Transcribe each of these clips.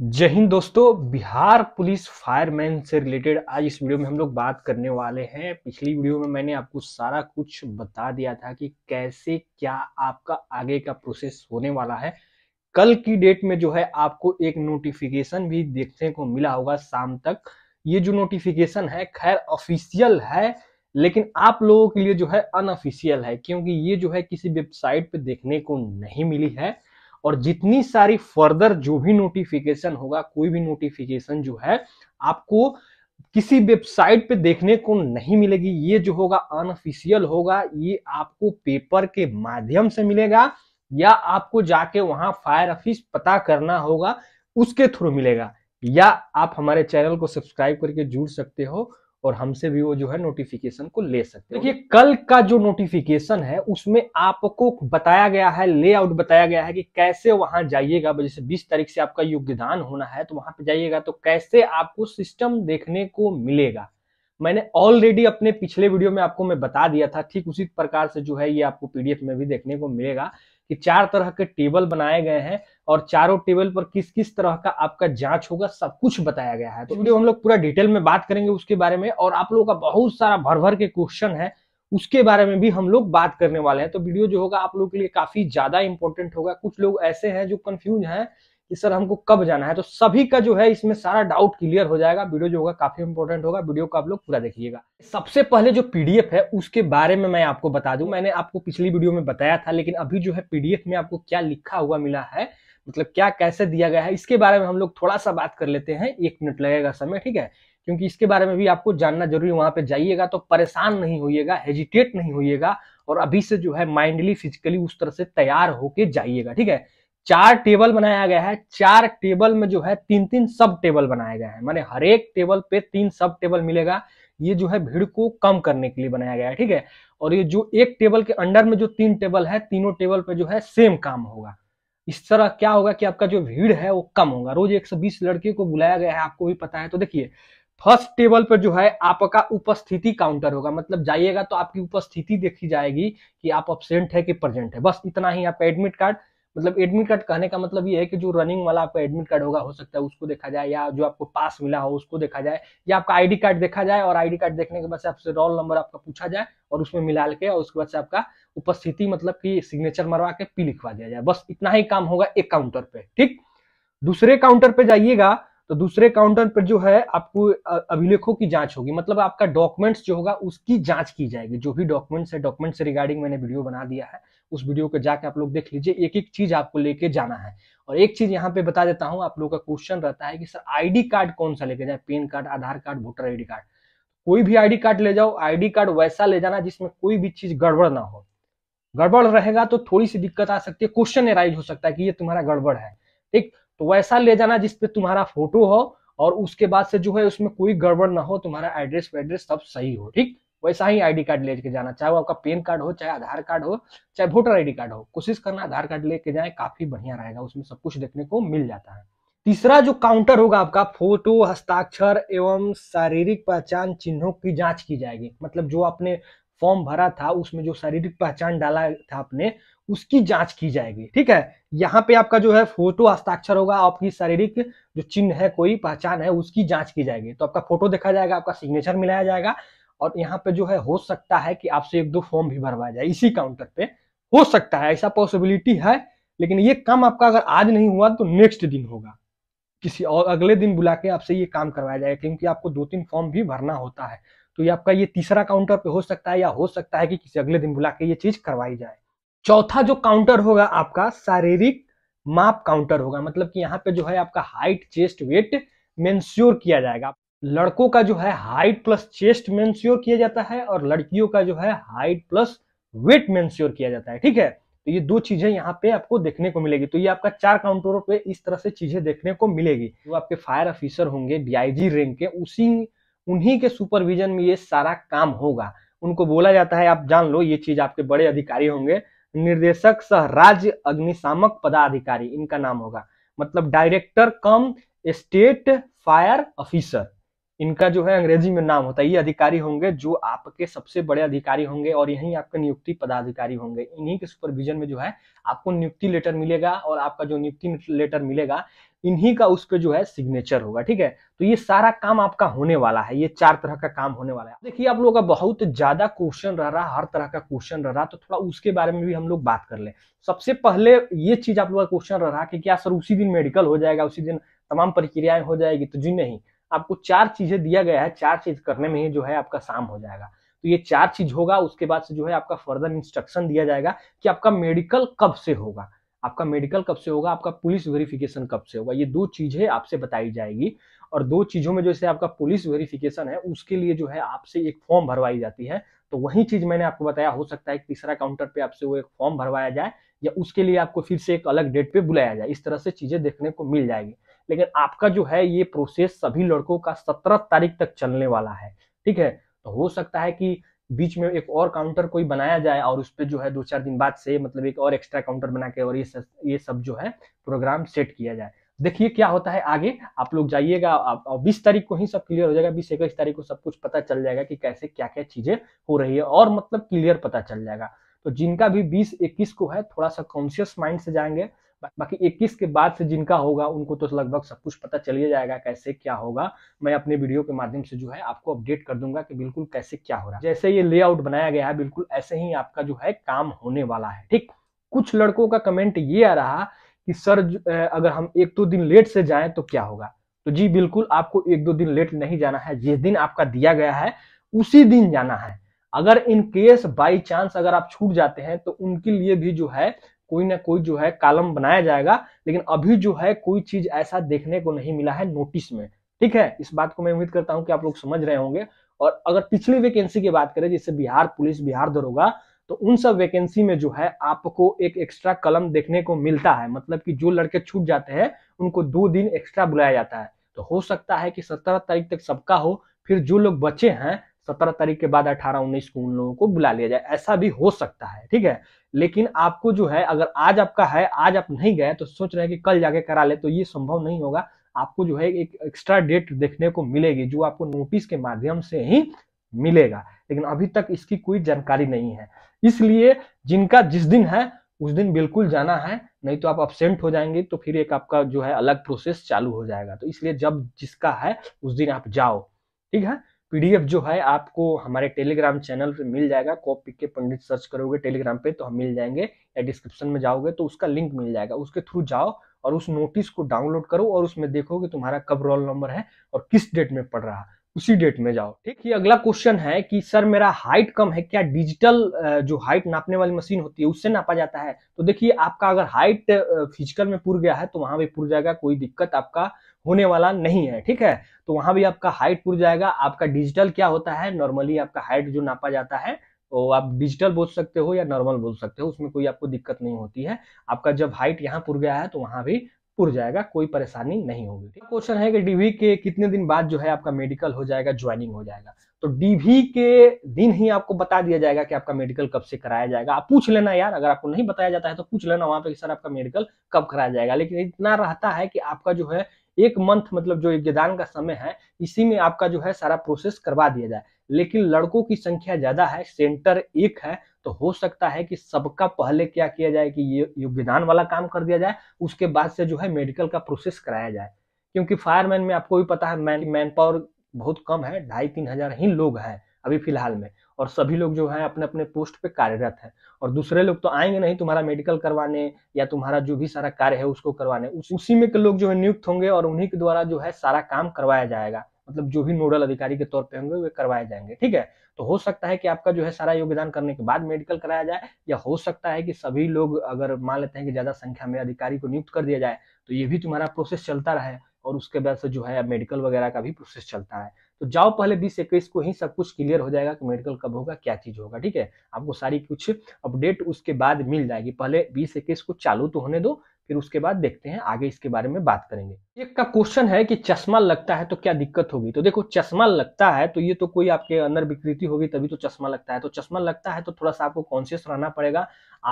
जय हिंद दोस्तों बिहार पुलिस फायरमैन से रिलेटेड आज इस वीडियो में हम लोग बात करने वाले हैं पिछली वीडियो में मैंने आपको सारा कुछ बता दिया था कि कैसे क्या आपका आगे का प्रोसेस होने वाला है कल की डेट में जो है आपको एक नोटिफिकेशन भी देखने को मिला होगा शाम तक ये जो नोटिफिकेशन है खैर ऑफिशियल है लेकिन आप लोगों के लिए जो है अनऑफिशियल है क्योंकि ये जो है किसी वेबसाइट पर देखने को नहीं मिली है और जितनी सारी फर्दर जो भी नोटिफिकेशन होगा कोई भी नोटिफिकेशन जो है आपको किसी वेबसाइट पे देखने को नहीं मिलेगी ये जो होगा अनऑफिशियल होगा ये आपको पेपर के माध्यम से मिलेगा या आपको जाके वहां फायर ऑफिस पता करना होगा उसके थ्रू मिलेगा या आप हमारे चैनल को सब्सक्राइब करके जुड़ सकते हो और हमसे भी वो जो है नोटिफिकेशन को ले सकते हैं देखिए कल का जो नोटिफिकेशन है उसमें आपको बताया गया है लेआउट बताया गया है कि कैसे वहां जाइएगा जैसे 20 तारीख से आपका योगदान होना है तो वहां पे जाइएगा तो कैसे आपको सिस्टम देखने को मिलेगा मैंने ऑलरेडी अपने पिछले वीडियो में आपको मैं बता दिया था ठीक उसी प्रकार से जो है ये आपको पीडीएफ में भी देखने को मिलेगा कि चार तरह के टेबल बनाए गए हैं और चारों टेबल पर किस किस तरह का आपका जांच होगा सब कुछ बताया गया है तो वीडियो हम लोग पूरा डिटेल में बात करेंगे उसके बारे में और आप लोगों का बहुत सारा भर भर के क्वेश्चन है उसके बारे में भी हम लोग बात करने वाले हैं तो वीडियो जो होगा आप लोगों के लिए काफी ज्यादा इंपॉर्टेंट होगा कुछ लोग ऐसे हैं जो कंफ्यूज हैं कि सर हमको कब जाना है तो सभी का जो है इसमें सारा डाउट क्लियर हो जाएगा वीडियो जो होगा काफी इंपॉर्टेंट होगा वीडियो को आप लोग पूरा देखिएगा सबसे पहले जो पीडीएफ है उसके बारे में मैं आपको बता दू मैंने आपको पिछली वीडियो में बताया था लेकिन अभी जो है पीडीएफ में आपको क्या लिखा हुआ मिला है मतलब क्या कैसे दिया गया है इसके बारे में हम लोग थोड़ा सा बात कर लेते हैं एक मिनट लगेगा समय ठीक है क्योंकि इसके बारे में भी आपको जानना जरूरी वहां पे जाइएगा तो परेशान नहीं होइएगा हेजिटेट नहीं होइएगा और अभी से जो है माइंडली फिजिकली उस तरह से तैयार होके जाइएगा ठीक है चार टेबल बनाया गया है चार टेबल में जो है तीन तीन सब टेबल बनाया गया है माने हर एक टेबल पे तीन सब टेबल मिलेगा ये जो है भीड़ को कम करने के लिए बनाया गया है ठीक है और ये जो एक टेबल के अंडर में जो तीन टेबल है तीनों टेबल पे जो है सेम काम होगा इस तरह क्या होगा कि आपका जो भीड़ है वो कम होगा रोज 120 लड़के को बुलाया गया है आपको भी पता है तो देखिए फर्स्ट टेबल पर जो है आपका उपस्थिति काउंटर होगा मतलब जाइएगा तो आपकी उपस्थिति देखी जाएगी कि आप अपसेंट है कि प्रेजेंट है बस इतना ही आपका एडमिट कार्ड मतलब एडमिट कार्ड कहने का मतलब ये है कि जो रनिंग वाला आपका एडमिट कार्ड होगा हो सकता है उसको देखा जाए या जो आपको पास मिला हो उसको देखा जाए या आपका आईडी कार्ड देखा जाए और आईडी कार्ड देखने के बाद से आपसे रोल नंबर आपका पूछा जाए और उसमें मिला के और उसके बाद से आपका उपस्थिति मतलब की सिग्नेचर मरवा के पी लिखवा दिया जाए बस इतना ही काम होगा एक काउंटर पे ठीक दूसरे काउंटर पे जाइएगा तो दूसरे काउंटर पर जो है आपको अभिलेखों की जांच होगी मतलब आपका डॉक्यूमेंट्स जो होगा उसकी जांच की जाएगी जो भी डॉक्यूमेंट्स है डॉक्यूमेंट्स से रिगार्डिंग मैंने वीडियो बना दिया है उस वीडियो को जाके आप लोग देख लीजिए एक एक चीज आपको लेके जाना है और एक चीज यहाँ पे बता देता हूँ आप लोग का क्वेश्चन रहता है कि सर आई कार्ड कौन सा लेके जाए PAN card Aadhaar card voter I card कोई भी आई कार्ड ले जाओ आई कार्ड वैसा ले जाना जिसमें कोई भी चीज गड़बड़ ना हो गड़बड़ रहेगा तो थोड़ी सी दिक्कत आ सकती है क्वेश्चन एराइज हो सकता है कि ये तुम्हारा गड़बड़ है ठीक तो वैसा ले जाना जिसपे तुम्हारा फोटो हो और उसके बाद से जो है उसमें कोई गड़बड़ ना हो तुम्हारा एड्रेस वेड्रेस सब सही हो ठीक वैसा ही आईडी कार्ड लेके जाना चाहे वो आपका पेन कार्ड हो चाहे आधार कार्ड हो चाहे वोटर आईडी कार्ड हो कोशिश करना आधार कार्ड लेके जाए काफी बढ़िया रहेगा उसमें सब कुछ देखने को मिल जाता है तीसरा जो काउंटर होगा आपका फोटो हस्ताक्षर एवं शारीरिक पहचान चिन्हों की जांच की जाएगी मतलब जो आपने फॉर्म भरा था उसमें जो शारीरिक पहचान डाला था आपने उसकी जांच की जाएगी ठीक है यहाँ पे आपका जो है फोटो हस्ताक्षर होगा आपकी शारीरिक जो चिन्ह है कोई पहचान है उसकी जांच की जाएगी तो आपका फोटो देखा जाएगा आपका सिग्नेचर मिलाया जाएगा और यहाँ पे जो है हो सकता है कि आपसे एक दो फॉर्म भी भरवाया जाए इसी काउंटर पे हो सकता है ऐसा पॉसिबिलिटी है लेकिन ये काम आपका अगर आज नहीं हुआ तो नेक्स्ट दिन होगा किसी और अगले दिन बुला के आपसे ये काम करवाया जाएगा क्योंकि आपको दो तीन फॉर्म भी भरना होता है तो ये आपका ये तीसरा काउंटर पे हो सकता है या हो सकता है कि किसी अगले दिन बुला के ये चीज करवाई जाए चौथा जो काउंटर होगा आपका शारीरिक माप काउंटर होगा मतलब कि यहाँ पे जो है आपका हाइट चेस्ट वेट मेंश्योर किया जाएगा लड़कों का जो है हाइट प्लस चेस्ट मेंश्योर किया जाता है और लड़कियों का जो है हाइट प्लस वेट मेंश्योर किया जाता है ठीक है तो ये दो चीजें यहाँ पे आपको देखने को मिलेगी तो ये आपका चार काउंटरों पे इस तरह से चीजें देखने को मिलेगी जो तो आपके फायर ऑफिसर होंगे डीआईजी रैंक के उसी उन्हीं के सुपरविजन में ये सारा काम होगा उनको बोला जाता है आप जान लो ये चीज आपके बड़े अधिकारी होंगे निर्देशक सह राज्य अग्निशामक पदाधिकारी इनका नाम होगा मतलब director cum state fire officer इनका जो है अंग्रेजी में नाम होता है ये अधिकारी होंगे जो आपके सबसे बड़े अधिकारी होंगे और यही आपके नियुक्ति पदाधिकारी होंगे इन्हीं के सुपरविजन में जो है आपको नियुक्ति लेटर मिलेगा और आपका जो नियुक्ति लेटर मिलेगा इन्हीं का उस पर जो है सिग्नेचर होगा ठीक है तो ये सारा काम आपका होने वाला है ये चार तरह का काम होने वाला है देखिए आप लोगों का बहुत ज्यादा क्वेश्चन रह रहा हर तरह का क्वेश्चन रह रहा तो थोड़ा उसके बारे में भी हम लोग बात कर ले सबसे पहले ये चीज आप लोगों का क्वेश्चन रह रहा कि क्या सर उसी दिन मेडिकल हो जाएगा उसी दिन तमाम प्रक्रियाएं हो जाएगी तो जी नहीं आपको चार चीजें दिया गया है चार चीज करने में ही जो है आपका शाम हो जाएगा तो ये चार चीज होगा उसके बाद से जो है आपका फर्दर इंस्ट्रक्शन दिया जाएगा कि आपका मेडिकल कब से होगा आपका मेडिकल कब से होगा आपका पुलिस वेरिफिकेशन कब से होगा ये दो चीजें आपसे बताई जाएगी और दो चीजों में जैसे आपका पुलिस वेरिफिकेशन है उसके लिए जो है आपसे एक फॉर्म भरवाई जाती है तो वही चीज मैंने आपको बताया हो सकता है तीसरा काउंटर पे आपसे वो एक फॉर्म भरवाया जाए या उसके लिए आपको फिर से एक अलग डेट पे बुलाया जाए इस तरह से चीजें देखने को मिल जाएगी लेकिन आपका जो है ये प्रोसेस सभी लड़कों का सत्रह तारीख तक चलने वाला है ठीक है तो हो सकता है कि बीच में एक और काउंटर कोई बनाया जाए और उस पर जो है दो चार दिन बाद से मतलब एक और एक्स्ट्रा काउंटर बना के और ये सब ये सब जो है प्रोग्राम सेट किया जाए देखिए क्या होता है आगे आप लोग जाइएगा बीस तारीख को ही सब क्लियर हो जाएगा बीस इक्कीस तारीख को सब कुछ पता चल जाएगा कि कैसे क्या क्या चीजें हो रही है और मतलब क्लियर पता चल जाएगा तो जिनका भी बीस इक्कीस को है थोड़ा सा कॉन्शियस माइंड से जाएंगे बाकी 21 के बाद से जिनका होगा उनको तो लगभग सब कुछ पता चलिए जाएगा कैसे क्या होगा मैं अपने वीडियो के माध्यम से जो है आपको अपडेट कर दूंगा कि बिल्कुल कैसे क्या हो रहा है जैसे ये लेआउट बनाया गया है बिल्कुल ऐसे ही आपका जो है काम होने वाला है ठीक कुछ लड़कों का कमेंट ये आ रहा कि सर अगर हम एक दो तो दिन लेट से जाए तो क्या होगा तो जी बिल्कुल आपको एक दो दिन लेट नहीं जाना है जिस दिन आपका दिया गया है उसी दिन जाना है अगर इन केस बाई चांस अगर आप छूट जाते हैं तो उनके लिए भी जो है कोई ना कोई जो है कालम बनाया जाएगा लेकिन अभी जो है कोई चीज ऐसा देखने को नहीं मिला है नोटिस में ठीक है इस बात को मैं उम्मीद करता हूं कि आप लोग समझ रहे होंगे और अगर पिछली वैकेंसी की बात करें जैसे बिहार पुलिस बिहार दरोगा तो उन सब वैकेंसी में जो है आपको एक एक्स्ट्रा कलम देखने को मिलता है मतलब कि जो लड़के छूट जाते हैं उनको दो दिन एक्स्ट्रा बुलाया जाता है तो हो सकता है कि सत्रह तारीख तक सबका हो फिर जो लोग बचे हैं सत्रह तारीख के बाद अठारह उन्नीस को उन लोगों को बुला लिया जाए ऐसा भी हो सकता है ठीक है लेकिन आपको जो है अगर आज आपका है आज आप नहीं गए तो सोच रहे हैं कि कल जाके करा ले तो ये संभव नहीं होगा आपको जो है एक एक्स्ट्रा डेट देखने को मिलेगी जो आपको नोटिस के माध्यम से ही मिलेगा लेकिन अभी तक इसकी कोई जानकारी नहीं है इसलिए जिनका जिस दिन है उस दिन बिल्कुल जाना है नहीं तो आप अपसेंट हो जाएंगे तो फिर एक आपका जो है अलग प्रोसेस चालू हो जाएगा तो इसलिए जब जिसका है उस दिन आप जाओ ठीक है पीडीएफ जो है आपको हमारे टेलीग्राम चैनल पे मिल जाएगा कॉपी के पंडित सर्च करोगे टेलीग्राम पे तो हम मिल जाएंगे या डिस्क्रिप्शन में जाओगे तो उसका लिंक मिल जाएगा उसके थ्रू जाओ और उस नोटिस को डाउनलोड करो और उसमें देखो कि तुम्हारा कब रोल नंबर है और किस डेट में पड़ रहा उसी डेट में जाओ ठीक ये अगला क्वेश्चन है कि सर मेरा हाइट कम है क्या डिजिटल जो हाइट नापने वाली मशीन होती है उससे नापा जाता है तो देखिए आपका अगर हाइट फिजिकल में पूर गया है तो वहां भी पूर जाएगा कोई दिक्कत आपका होने वाला नहीं है ठीक है तो वहां भी आपका हाइट पूर जाएगा आपका डिजिटल क्या होता है नॉर्मली आपका हाइट जो नापा जाता है तो आप डिजिटल बोल सकते हो या नॉर्मल बोल सकते हो उसमें कोई आपको दिक्कत नहीं होती है आपका जब हाइट यहाँ पुर गया है तो वहां भी पुर जाएगा कोई परेशानी नहीं होगी क्वेश्चन है कि डीवी के कितने दिन बाद जो है आपका मेडिकल हो जाएगा ज्वाइनिंग हो जाएगा तो डीवी के दिन ही आपको बता दिया जाएगा कि आपका मेडिकल कब से कराया जाएगा आप पूछ लेना यार अगर आपको नहीं बताया जाता है तो पूछ लेना वहां पे सर आपका मेडिकल कब कराया जाएगा लेकिन इतना रहता है कि आपका जो है एक मंथ मतलब जो यज्ञदान का समय है इसी में आपका जो है सारा प्रोसेस करवा दिया जाए लेकिन लड़कों की संख्या ज्यादा है सेंटर एक है तो हो सकता है कि सबका पहले क्या किया जाए कि ये योगदान वाला काम कर दिया जाए उसके बाद से जो है मेडिकल का प्रोसेस कराया जाए क्योंकि फायरमैन में आपको भी पता है मैन मैन पावर बहुत कम है ढाई तीन हजार ही लोग हैं अभी फिलहाल में और सभी लोग जो है अपने अपने पोस्ट पे कार्यरत है और दूसरे लोग तो आएंगे नहीं तुम्हारा मेडिकल करवाने या तुम्हारा जो भी सारा कार्य है उसको करवाने उस, उसी में के लोग जो है नियुक्त होंगे और उन्हीं के द्वारा जो है सारा काम करवाया जाएगा मतलब जो भी नोडल अधिकारी के तौर पे होंगे वे करवाए जाएंगे ठीक है तो हो सकता है कि आपका जो है सारा योगदान करने के बाद मेडिकल कराया जाए या हो सकता है कि सभी लोग अगर मान लेते हैं कि ज्यादा संख्या में अधिकारी को नियुक्त कर दिया जाए तो ये भी तुम्हारा प्रोसेस चलता रहे और उसके बाद से जो है मेडिकल वगैरह का भी प्रोसेस चलता है तो जाओ पहले बीस इक्कीस को ही सब कुछ क्लियर हो जाएगा कि मेडिकल कब होगा क्या चीज होगा ठीक है आपको सारी कुछ अपडेट उसके बाद मिल जाएगी पहले बीस इक्कीस को चालू तो होने दो फिर उसके बाद देखते हैं आगे इसके बारे में बात करेंगे एक का क्वेश्चन है कि चश्मा लगता है तो क्या दिक्कत होगी तो देखो चश्मा लगता है तो ये तो कोई आपके अंदर विकृति होगी तभी तो चश्मा लगता है तो चश्मा लगता है तो थोड़ा सा आपको कॉन्शियस रहना पड़ेगा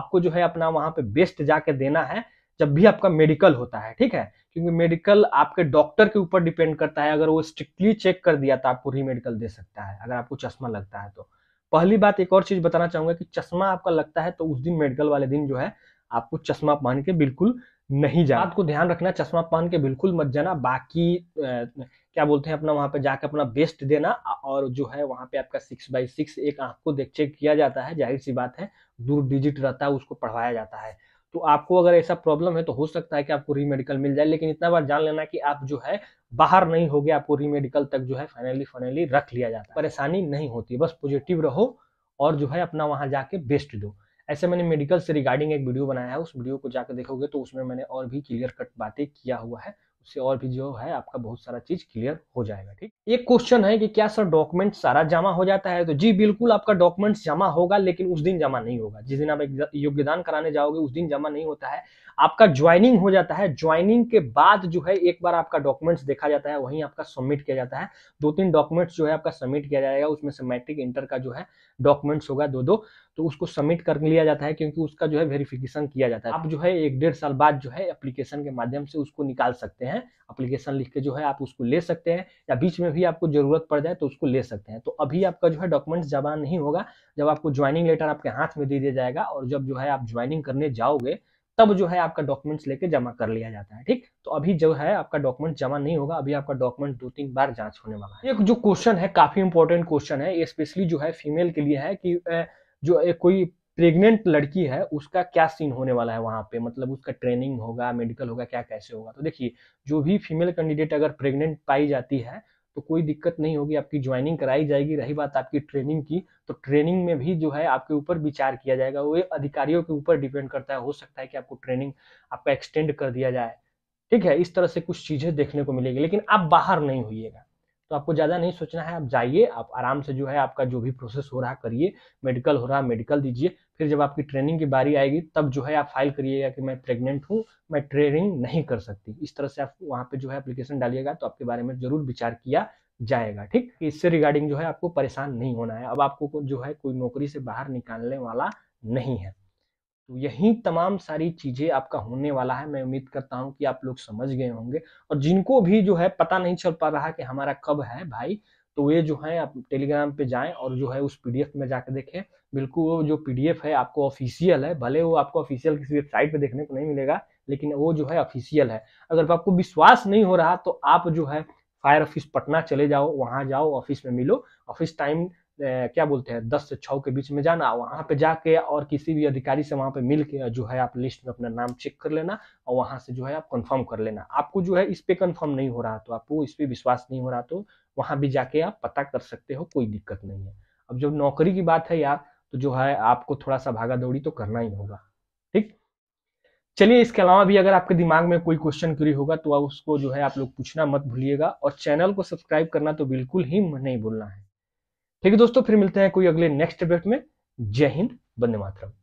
आपको जो है अपना वहां पे बेस्ट जाके देना है जब भी आपका मेडिकल होता है ठीक है क्योंकि मेडिकल आपके डॉक्टर के ऊपर डिपेंड करता है अगर वो स्ट्रिक्टली चेक कर दिया तो आपको रीमेडिकल दे सकता है अगर आपको चश्मा लगता है तो पहली बात एक और चीज बताना चाहूंगा कि चश्मा आपका लगता है तो उस दिन मेडिकल वाले दिन जो है आपको चश्मा पहन के बिल्कुल नहीं जाना आपको ध्यान रखना चश्मा पहन के बिल्कुल मत जाना बाकी क्या बोलते हैं अपना वहां पे जाके अपना बेस्ट देना और जो है वहां पे आपका सिक्स बाई सिक्स एक आंख को देख चेक किया जाता है जाहिर सी बात है दूर डिजिट रहता है उसको पढ़वाया जाता है तो आपको अगर ऐसा प्रॉब्लम है तो हो सकता है कि आपको रीमेडिकल मिल जाए लेकिन इतना बार जान लेना कि आप जो है बाहर नहीं हो गए आपको रीमेडिकल तक जो है फाइनली फाइनली रख लिया जाता है परेशानी नहीं होती बस पॉजिटिव रहो और जो है अपना वहाँ जाके बेस्ट दो ऐसे मैंने मेडिकल से रिगार्डिंग एक वीडियो बनाया है उस वीडियो को जाकर देखोगे तो उसमें मैंने और भी क्लियर कट बातें किया हुआ है से और भी जो है आपका बहुत सारा चीज क्लियर हो जाएगा ठीक एक क्वेश्चन है कि क्या सर डॉक्यूमेंट सारा जमा हो जाता है तो जी बिल्कुल आपका डॉक्यूमेंट्स जमा होगा लेकिन उस दिन जमा नहीं होगा जिस दिन आप योग्यदान कराने जाओगे उस दिन जमा नहीं होता है आपका ज्वाइनिंग हो जाता है ज्वाइनिंग के बाद जो है एक बार आपका डॉक्यूमेंट्स देखा जाता है वहीं आपका सबमिट किया जाता है दो तीन डॉक्यूमेंट्स जो है आपका सबमिट किया जाएगा उसमें से मैट्रिक इंटर का जो है डॉक्यूमेंट्स होगा दो दो तो उसको सबमिट कर लिया जाता है क्योंकि उसका जो है वेरिफिकेशन किया जाता है आप जो है एक डेढ़ साल बाद जो है एप्लीकेशन के माध्यम से उसको निकाल सकते हैं एप्लीकेशन लिख के जो है आप उसको ले सकते हैं या बीच में भी आपको जरूरत पड़ जाए तो उसको ले सकते हैं तो अभी आपका जो है डॉक्यूमेंट्स जमा नहीं होगा जब आपको ज्वाइनिंग लेटर आपके हाथ में दे दिया जाएगा और जब जो है आप ज्वाइनिंग करने जाओगे तब जो है आपका डॉक्यूमेंट्स लेके जमा कर लिया जाता है ठीक तो अभी जो है आपका डॉक्यूमेंट जमा नहीं होगा अभी आपका डॉक्यूमेंट दो तीन बार जांच होने वाला है एक जो क्वेश्चन है काफी इंपॉर्टेंट क्वेश्चन है स्पेशली जो है फीमेल के लिए है कि जो एक कोई प्रेग्नेंट लड़की है उसका क्या सीन होने वाला है वहाँ पे मतलब उसका ट्रेनिंग होगा मेडिकल होगा क्या कैसे होगा तो देखिए जो भी फीमेल कैंडिडेट अगर प्रेग्नेंट पाई जाती है तो कोई दिक्कत नहीं होगी आपकी ज्वाइनिंग कराई जाएगी रही बात आपकी ट्रेनिंग की तो ट्रेनिंग में भी जो है आपके ऊपर विचार किया जाएगा वो अधिकारियों के ऊपर डिपेंड करता है हो सकता है कि आपको ट्रेनिंग आपका एक्सटेंड कर दिया जाए ठीक है इस तरह से कुछ चीज़ें देखने को मिलेगी लेकिन आप बाहर नहीं होइएगा तो आपको ज़्यादा नहीं सोचना है आप जाइए आप आराम से जो है आपका जो भी प्रोसेस हो रहा करिए मेडिकल हो रहा मेडिकल दीजिए फिर जब आपकी ट्रेनिंग की बारी आएगी तब जो है आप फाइल करिएगा कि मैं प्रेग्नेंट हूँ मैं ट्रेनिंग नहीं कर सकती इस तरह से आप वहाँ पे जो है एप्लीकेशन डालिएगा तो आपके बारे में जरूर विचार किया जाएगा ठीक इससे रिगार्डिंग जो है आपको परेशान नहीं होना है अब आपको जो है कोई नौकरी से बाहर निकालने वाला नहीं है तो यही तमाम सारी चीज़ें आपका होने वाला है मैं उम्मीद करता हूँ कि आप लोग समझ गए होंगे और जिनको भी जो है पता नहीं चल पा रहा कि हमारा कब है भाई तो वे जो है आप टेलीग्राम पे जाएं और जो है उस पीडीएफ में जाके देखें बिल्कुल वो जो पीडीएफ है आपको ऑफिशियल है भले वो आपको ऑफिशियल किसी वेबसाइट पे देखने को नहीं मिलेगा लेकिन वो जो है ऑफिशियल है अगर आपको विश्वास नहीं हो रहा तो आप जो है फायर ऑफिस पटना चले जाओ वहाँ जाओ ऑफिस में मिलो ऑफिस टाइम क्या बोलते हैं दस से छः के बीच में जाना वहाँ पे जाके और किसी भी अधिकारी से वहाँ पे मिल के जो है आप लिस्ट में अपना नाम चेक कर लेना और वहाँ से जो है आप कंफर्म कर लेना आपको जो है इस पे कंफर्म नहीं हो रहा तो आपको इस पर विश्वास नहीं हो रहा तो वहाँ भी जाके आप पता कर सकते हो कोई दिक्कत नहीं है अब जब नौकरी की बात है यार तो जो है आपको थोड़ा सा भागा दौड़ी तो करना ही होगा ठीक चलिए इसके अलावा भी अगर आपके दिमाग में कोई क्वेश्चन क्यूरी होगा तो उसको जो है आप लोग पूछना मत भूलिएगा और चैनल को सब्सक्राइब करना तो बिल्कुल ही नहीं भूलना है ठीक है दोस्तों फिर मिलते हैं कोई अगले नेक्स्ट अपडेट में जय हिंद बंदे मातरम